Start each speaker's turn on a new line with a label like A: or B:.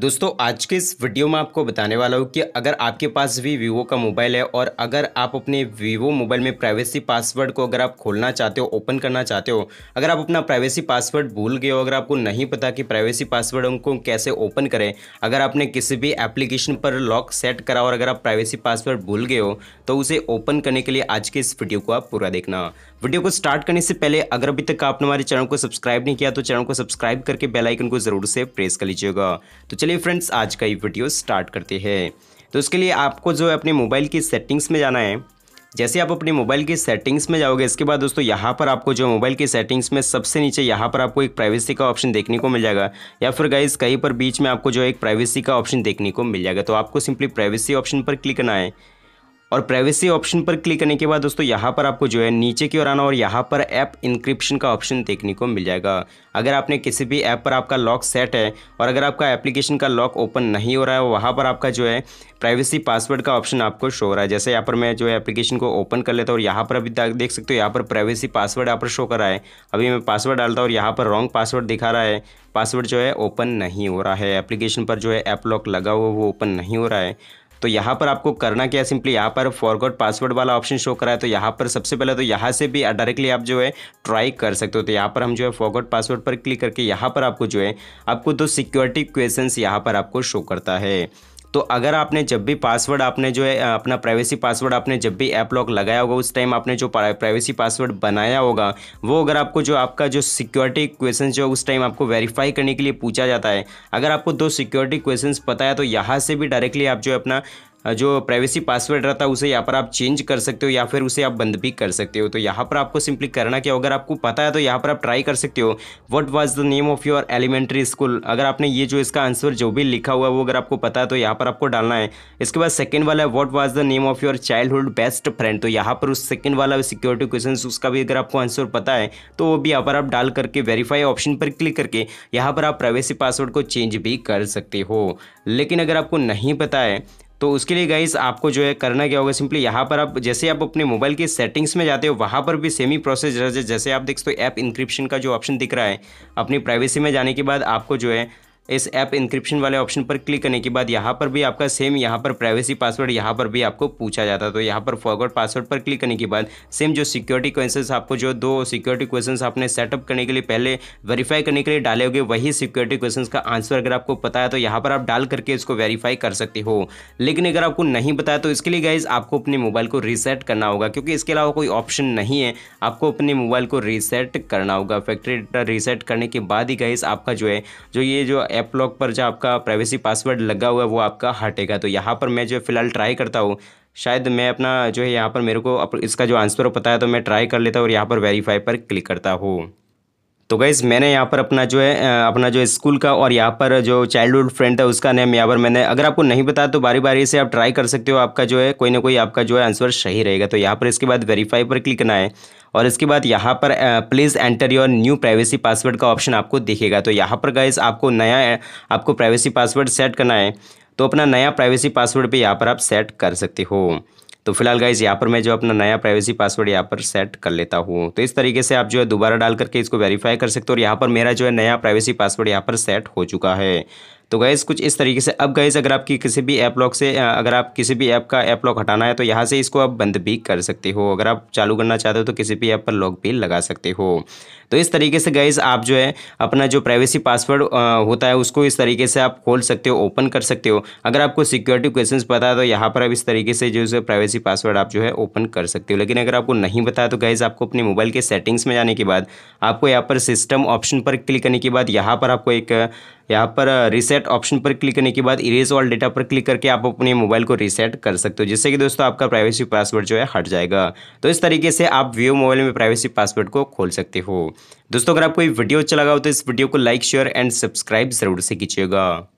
A: दोस्तों आज के इस वीडियो में आपको बताने वाला हूँ कि अगर आपके पास भी वीवो का मोबाइल है और अगर आप अपने वीवो मोबाइल में प्राइवेसी पासवर्ड को अगर आप खोलना चाहते हो ओपन करना चाहते हो अगर आप अपना प्राइवेसी पासवर्ड भूल गए हो अगर आपको नहीं पता कि प्राइवेसी पासवर्ड उनको कैसे ओपन करें अगर आपने किसी भी एप्लीकेशन पर लॉक सेट करा और अगर आप प्राइवेसी पासवर्ड भूल गए हो तो उसे ओपन करने के लिए आज के इस वीडियो को आप पूरा देखना वीडियो को स्टार्ट करने से पहले अगर अभी तक आपने हमारे चैनल को सब्सक्राइब नहीं किया तो चैनल को सब्सक्राइब करके बेल आइकन को ज़रूर से प्रेस कर लीजिएगा तो चलिए फ्रेंड्स आज का ये वीडियो स्टार्ट करते हैं तो इसके लिए आपको जो है अपने मोबाइल की सेटिंग्स में जाना है जैसे आप अपने मोबाइल की सेटिंग्स में जाओगे इसके बाद दोस्तों यहाँ पर आपको जो मोबाइल की सेटिंग्स में सबसे नीचे यहाँ पर आपको एक प्राइवेसी का ऑप्शन देखने को मिल जाएगा या फिर गाइज कहीं पर बीच में आपको जो एक प्राइवेसी का ऑप्शन देखने को मिल जाएगा तो आपको सिंपली प्राइवेसी ऑप्शन पर क्लिक करना है और प्राइवेसी ऑप्शन पर क्लिक करने के बाद दोस्तों यहाँ पर आपको जो है नीचे की ओर आना और यहाँ पर ऐप इंक्रिप्शन का ऑप्शन देखने को मिल जाएगा अगर आपने किसी भी ऐप पर आपका लॉक सेट है और अगर आपका एप्लीकेशन का लॉक ओपन नहीं हो रहा है वहाँ पर आपका जो है प्राइवेसी पासवर्ड का ऑप्शन आपको शो हो रहा है जैसे यहाँ पर मैं जो है एप्लीकेशन को ओपन कर लेता हूँ और यहाँ पर अभी देख सकते हो यहाँ पर प्राइवेसी पासवर्ड यहाँ पर शो कर रहा है अभी मैं पासवर्ड डालता हूँ और यहाँ पर रॉन्ग पासवर्ड दिखा रहा है पासवर्ड जो है ओपन नहीं हो रहा है एप्लीकेशन पर जो है ऐप लॉक लगा हुआ वो ओपन नहीं हो रहा है तो यहाँ पर आपको करना क्या सिंपली यहाँ पर फॉरवर्ड पासवर्ड वाला ऑप्शन शो करा है तो यहाँ पर सबसे पहले तो यहाँ से भी डायरेक्टली आप जो है ट्राई कर सकते हो तो यहाँ पर हम जो है फॉरवर्ड पासवर्ड पर क्लिक करके यहाँ पर आपको जो है आपको दो सिक्योरिटी क्वेश्चन यहाँ पर आपको शो करता है तो अगर आपने जब भी पासवर्ड आपने जो है अपना प्राइवेसी पासवर्ड आपने जब भी ऐप लॉक लगाया होगा उस टाइम आपने जो प्राइवेसी पासवर्ड बनाया होगा वो अगर आपको जो आपका जो सिक्योरिटी क्वेश्चन जो उस टाइम आपको वेरीफाई करने के लिए पूछा जाता है अगर आपको दो सिक्योरिटी क्वेश्चन पता है तो यहाँ से भी डायरेक्टली आप जो अपना जो प्राइवेसी पासवर्ड रहता है उसे यहाँ पर आप चेंज कर सकते हो या फिर उसे आप बंद भी कर सकते हो तो यहाँ पर आपको सिंपली करना क्या अगर आपको पता है तो यहाँ पर आप ट्राई कर सकते हो what was the name of your elementary school अगर आपने ये जो इसका आंसर जो भी लिखा हुआ है वो अगर आपको पता है तो यहाँ पर आपको डालना है इसके बाद सेकेंड वाला है what was the name of your childhood best friend तो यहाँ पर उस सेकेंड वाला सिक्योरिटी क्वेश्चन उसका भी अगर आपको आंसर पता है तो वो भी यहाँ पर आप डाल करके वेरीफाई ऑप्शन पर क्लिक करके यहाँ पर आप प्राइवेसी पासवर्ड को चेंज भी कर सकते हो लेकिन अगर आपको नहीं पता है तो उसके लिए गाइस आपको जो है करना क्या होगा सिंपली यहाँ पर आप जैसे आप अपने मोबाइल की सेटिंग्स में जाते हो वहाँ पर भी सेम ही प्रोसेस जैसे आप देख हो ऐप इंक्रिप्शन का जो ऑप्शन दिख रहा है अपनी प्राइवेसी में जाने के बाद आपको जो है इस ऐप इंक्रिप्शन वाले ऑप्शन पर क्लिक करने के बाद यहाँ पर भी आपका सेम यहाँ पर प्राइवेसी पासवर्ड यहाँ पर भी आपको पूछा जाता है तो यहाँ पर फॉरवर्ड पासवर्ड पर क्लिक करने के बाद सेम जो सिक्योरिटी क्वेश्चन आपको जो दो सिक्योरिटी क्वेश्चन आपने सेटअप करने के लिए पहले वेरीफाई करने के लिए डाले होंगे वही सिक्योरिटी क्वेश्चन का आंसर अगर आपको पता है तो यहाँ पर आप डाल करके इसको वेरीफाई कर सकते हो लेकिन अगर आपको नहीं पता तो इसके लिए गाइज आपको अपने मोबाइल को रीसेट करना होगा क्योंकि इसके अलावा कोई ऑप्शन नहीं है आपको अपने मोबाइल को रीसेट करना होगा फैक्ट्री डेटा रीसेट करने के बाद ही गाइज आपका जो है जो ये जो ऐप लॉक पर जो आपका प्राइवेसी पासवर्ड लगा हुआ है वो आपका हटेगा तो यहाँ पर मैं जो फ़िलहाल ट्राई करता हूँ शायद मैं अपना जो है यहाँ पर मेरे को इसका जो आंसर पता है तो मैं ट्राई कर लेता हूँ और यहाँ पर वेरीफाई पर क्लिक करता हूँ तो गाइज़ मैंने यहाँ पर अपना जो है अपना जो स्कूल का और यहाँ पर जो चाइल्डहुड फ्रेंड था उसका नेम यहाँ पर मैंने अगर आपको नहीं पता तो बारी बारी से आप ट्राई कर सकते हो आपका जो है कोई ना कोई आपका जो है आंसर सही रहेगा तो यहाँ पर इसके बाद वेरीफाई पर क्लिक करना है और इसके बाद यहाँ पर please enter your new privacy password का ऑप्शन आपको दिखेगा तो यहाँ पर गाइज आपको नया आपको प्राइवेसी पासवर्ड सेट करना है तो अपना नया प्राइवेसी पासवर्ड भी यहाँ पर आप सेट कर सकते हो तो फिलहाल गाइज यहाँ पर मैं जो अपना नया प्राइवेसी पासवर्ड यहाँ पर सेट कर लेता हूँ तो इस तरीके से आप जो है दोबारा डाल करके इसको वेरीफाई कर सकते हो और यहाँ पर मेरा जो है नया प्राइवेसी पासवर्ड यहाँ पर सेट हो चुका है तो गैस कुछ इस तरीके से अब गैस अगर आपकी किसी भी ऐप लॉक से अगर आप किसी भी ऐप का ऐप लॉक हटाना है तो यहाँ से इसको आप बंद भी कर सकते हो अगर आप चालू करना चाहते हो तो किसी भी ऐप पर लॉक भी लगा सकते हो तो इस तरीके से गैस आप जो है अपना जो प्राइवेसी पासवर्ड होता है उसको इस तरीके से आप खोल सकते हो ओपन कर सकते हो अगर आपको सिक्योरिटी क्वेश्चन पता है तो यहाँ पर आप इस तरीके से जो है प्राइवेसी पासवर्ड आप जो है ओपन कर सकते हो लेकिन अगर आपको नहीं पता तो गैस आपको अपने मोबाइल के सेटिंग्स में जाने के बाद आपको यहाँ पर सिस्टम ऑप्शन पर क्लिक करने के बाद यहाँ पर आपको एक यहाँ पर रीसेट ऑप्शन पर क्लिक करने के बाद इरेज ऑल डेटा पर क्लिक करके आप अपने मोबाइल को रीसेट कर सकते हो जिससे कि दोस्तों आपका प्राइवेसी पासवर्ड जो है हट जाएगा तो इस तरीके से आप वीवो मोबाइल में प्राइवेसी पासवर्ड को खोल सकते हो दोस्तों अगर आपको वीडियो अच्छा लगा हो तो इस वीडियो को लाइक शेयर एंड सब्सक्राइब जरूर से कीजिएगा